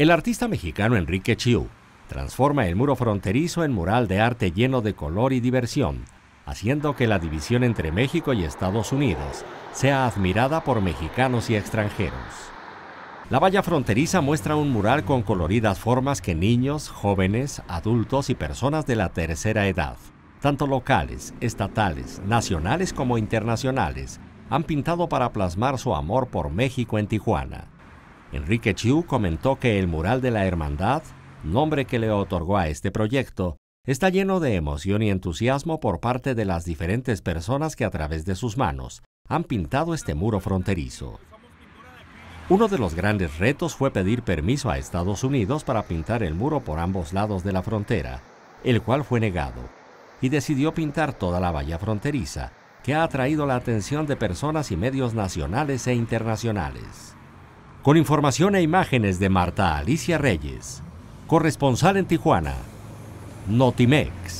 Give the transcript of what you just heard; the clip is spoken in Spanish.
El artista mexicano Enrique Chiu transforma el muro fronterizo en mural de arte lleno de color y diversión, haciendo que la división entre México y Estados Unidos sea admirada por mexicanos y extranjeros. La valla fronteriza muestra un mural con coloridas formas que niños, jóvenes, adultos y personas de la tercera edad, tanto locales, estatales, nacionales como internacionales, han pintado para plasmar su amor por México en Tijuana. Enrique Chiu comentó que el mural de la hermandad, nombre que le otorgó a este proyecto, está lleno de emoción y entusiasmo por parte de las diferentes personas que a través de sus manos han pintado este muro fronterizo. Uno de los grandes retos fue pedir permiso a Estados Unidos para pintar el muro por ambos lados de la frontera, el cual fue negado, y decidió pintar toda la valla fronteriza, que ha atraído la atención de personas y medios nacionales e internacionales con información e imágenes de Marta Alicia Reyes, corresponsal en Tijuana, Notimex.